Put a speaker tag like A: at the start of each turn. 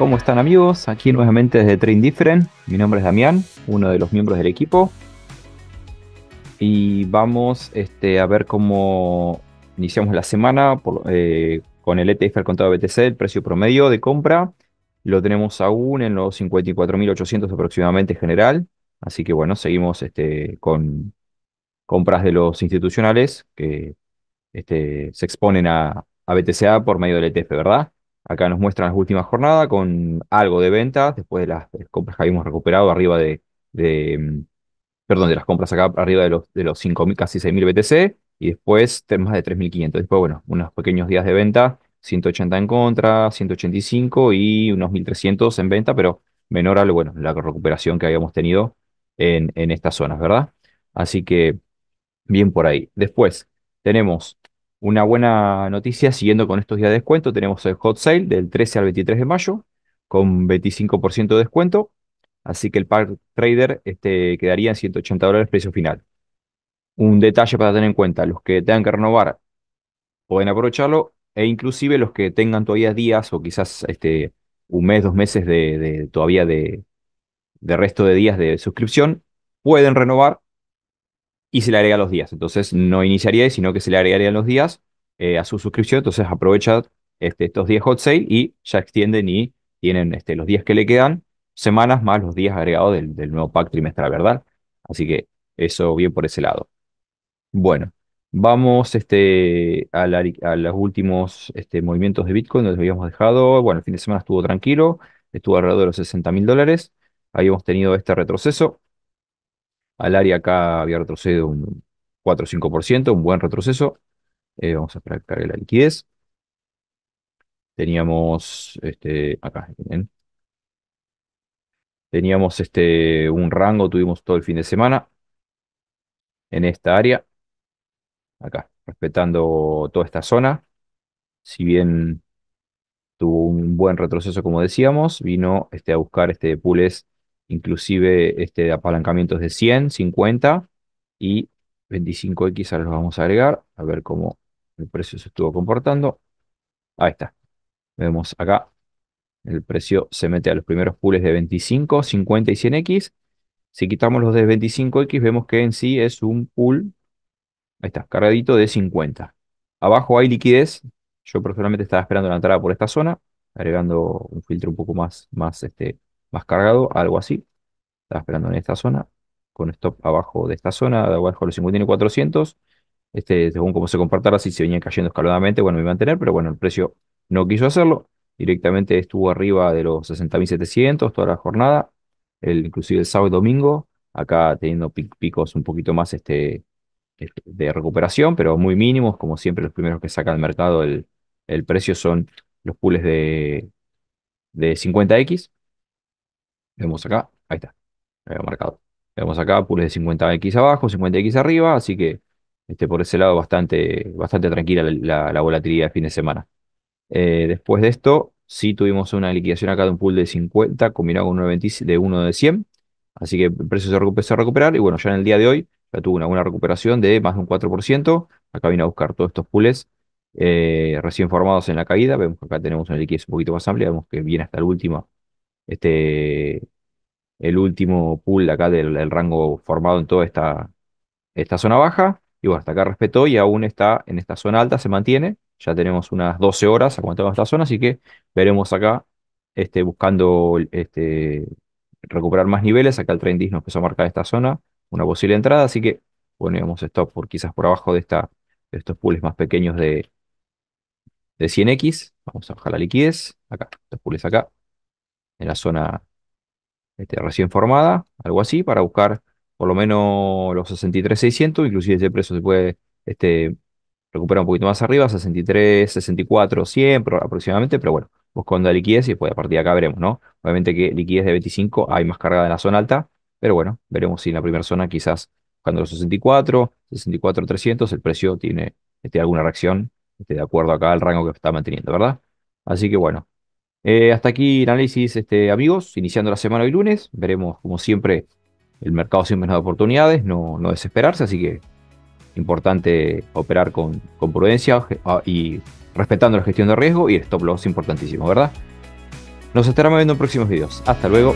A: ¿Cómo están amigos? Aquí nuevamente desde Train Different. Mi nombre es Damián, uno de los miembros del equipo. Y vamos este, a ver cómo iniciamos la semana eh, con el ETF al contado BTC, el precio promedio de compra. Lo tenemos aún en los 54.800 aproximadamente general. Así que bueno, seguimos este, con compras de los institucionales que este, se exponen a, a BTCA por medio del ETF, ¿verdad? Acá nos muestran las últimas jornadas con algo de ventas, después de las eh, compras que habíamos recuperado arriba de, mm, perdón, de las compras acá arriba de los, de los 5.000, casi 6.000 BTC, y después más de 3.500. Después, bueno, unos pequeños días de venta, 180 en contra, 185 y unos 1.300 en venta, pero menor a bueno, la recuperación que habíamos tenido en estas zonas, ¿verdad? Así que, bien por ahí. Después, tenemos una buena noticia, siguiendo con estos días de descuento, tenemos el hot sale del 13 al 23 de mayo con 25% de descuento. Así que el pack trader este, quedaría en 180 dólares precio final. Un detalle para tener en cuenta, los que tengan que renovar pueden aprovecharlo e inclusive los que tengan todavía días o quizás este, un mes, dos meses de, todavía de resto de días de suscripción, pueden renovar y se le agrega los días. Entonces no iniciaría, sino que se le agregarían los días eh, a su suscripción. Entonces aprovecha este, estos 10 hot sale y ya extienden y tienen este, los días que le quedan, semanas más los días agregados del, nuevo pack trimestral, ¿verdad? Así que eso bien por ese lado. Bueno, vamos este, a, los últimos este, movimientos de Bitcoin, donde habíamos dejado, bueno, el fin de semana estuvo tranquilo, estuvo alrededor de los 60 mil dólares, habíamos tenido este retroceso, al área acá había retrocedido un 4 o 5%, un buen retroceso. Eh, vamos a esperar que cargue la liquidez. Teníamos este, acá, Teníamos este, un rango, tuvimos todo el fin de semana en esta área, acá, respetando toda esta zona. Si bien tuvo un buen retroceso, como decíamos, vino este, a buscar este pules inclusive este, apalancamientos de 100, 50 y 25X, ahora los vamos a agregar, a ver cómo el precio se estuvo comportando. Ahí está. Vemos acá, el precio se mete a los primeros pools de 25, 50 y 100X. Si quitamos los de 25X, vemos que en sí es un pool, ahí está, cargadito de 50. Abajo hay liquidez. Yo personalmente estaba esperando la entrada por esta zona, agregando un filtro un poco más, más este, más cargado, algo así. Estaba esperando en esta zona, con stop abajo de esta zona, abajo de los 51,400. Este, según cómo se compartara si se venía cayendo escalonadamente, bueno, me iba a tener pero bueno, el precio no quiso hacerlo. Directamente estuvo arriba de los 60.700 toda la jornada, el, inclusive el sábado y domingo, acá teniendo picos un poquito más este, este, de recuperación, pero muy mínimos, como siempre los primeros que saca al mercado el, precio son los pools de 50X, Vemos acá, ahí está, lo había marcado. Vemos acá, pools de 50x abajo, 50x arriba, así que este, por ese lado bastante, bastante tranquila la, volatilidad de fin de semana. Eh, después de esto, sí tuvimos una liquidación acá de un pool de 50 combinado con uno de, de uno de 100, así que el precio se empezó a recuperar y bueno, ya en el día de hoy ya tuvo una buena recuperación de más de un 4%, acá vino a buscar todos estos pools eh, recién formados en la caída, vemos que acá tenemos una liquidez un poquito más amplia, vemos que viene hasta el último este, el último pool acá del, rango formado en toda esta, esta zona baja. Y bueno, hasta acá respetó y aún está en esta zona alta, se mantiene. Ya tenemos unas 12 horas aguantando esta zona, así que veremos acá este, buscando este, recuperar más niveles. Acá el trend nos empezó a marcar esta zona, una posible entrada, así que ponemos stop por quizás por abajo de, esta, estos pools más pequeños de, de 100X. Vamos a bajar la liquidez. Acá, estos pools acá en la zona este, recién formada, algo así, para buscar por lo menos los 63,600, inclusive ese precio se puede este, recuperar un poquito más arriba, 63, 64, 100 aproximadamente, pero bueno, buscando la liquidez y después a partir de acá veremos, ¿no? Obviamente que liquidez de 25 hay más cargada en la zona alta, pero bueno, veremos si en la primera zona quizás buscando los 64, 64, 300, el precio tiene este, alguna reacción este, de acuerdo acá al rango que está manteniendo, ¿verdad? Así que bueno, eh, hasta aquí el análisis, este, amigos. Iniciando la semana hoy lunes, veremos como siempre el mercado siempre nos da oportunidades, no, desesperarse, así que importante operar con, prudencia ah, y respetando la gestión de riesgo y el stop loss importantísimo, ¿verdad? Nos estaremos viendo en próximos videos. Hasta luego.